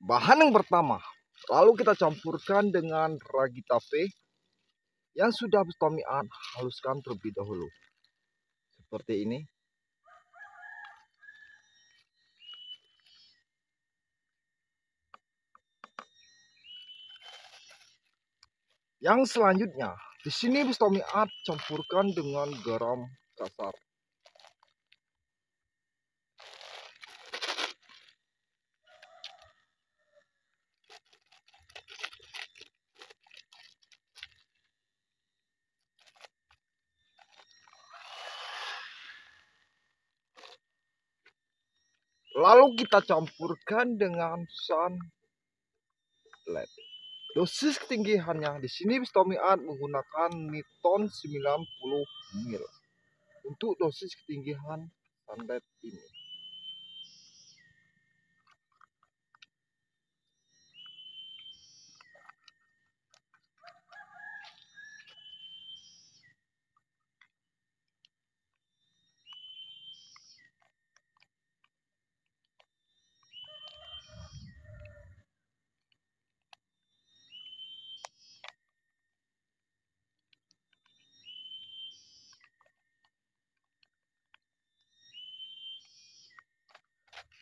bahan yang pertama lalu kita campurkan dengan ragi tape yang sudah Art haluskan terlebih dahulu seperti ini Yang selanjutnya, di sini Bustami Art campurkan dengan garam kasar. Lalu kita campurkan dengan sunlight. Dosis ketinggiannya di sini Art menggunakan niton 90 mil untuk dosis ketinggian sunlight ini.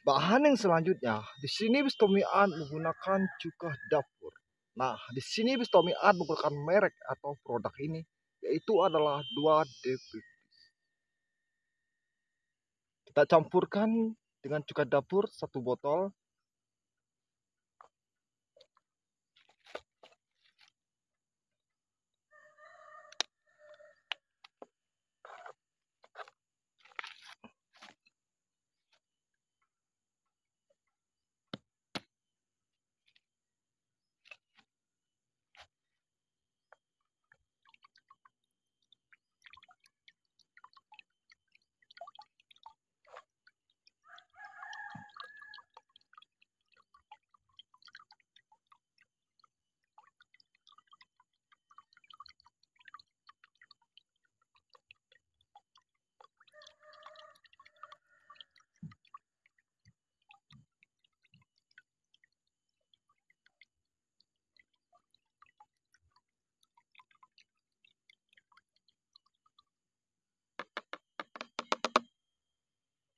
Bahan yang selanjutnya, di sini Art menggunakan cuka dapur. Nah, di sini Art menggunakan merek atau produk ini, yaitu adalah 2D Kita campurkan dengan cuka dapur satu botol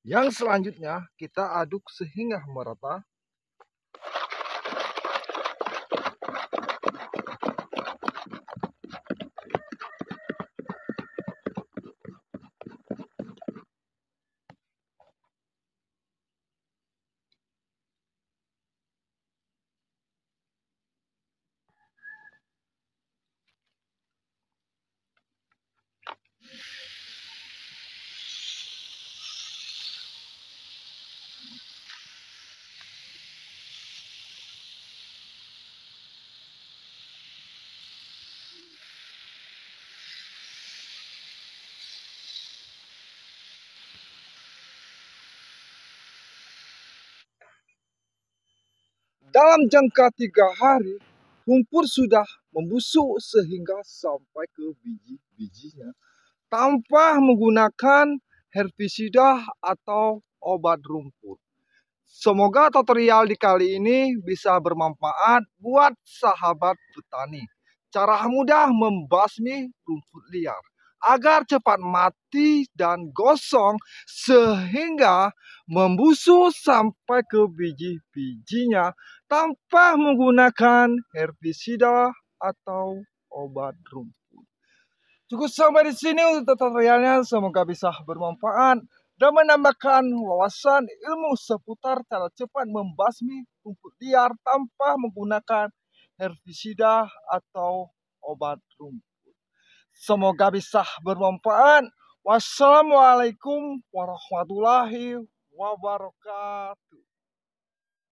Yang selanjutnya kita aduk sehingga merata Dalam jangka tiga hari, lumpur sudah membusuk sehingga sampai ke biji-bijinya tanpa menggunakan herbisida atau obat rumput. Semoga tutorial di kali ini bisa bermanfaat buat sahabat petani. Cara mudah membasmi rumput liar agar cepat mati dan gosong sehingga membusuk sampai ke biji-bijinya tanpa menggunakan herbisida atau obat rumput. Cukup sampai di sini untuk tutorialnya. Semoga bisa bermanfaat dan menambahkan wawasan ilmu seputar cara cepat membasmi rumput liar tanpa menggunakan herbisida atau obat rumput. Semoga bisa bermanfaat. Wassalamualaikum warahmatullahi wabarakatuh.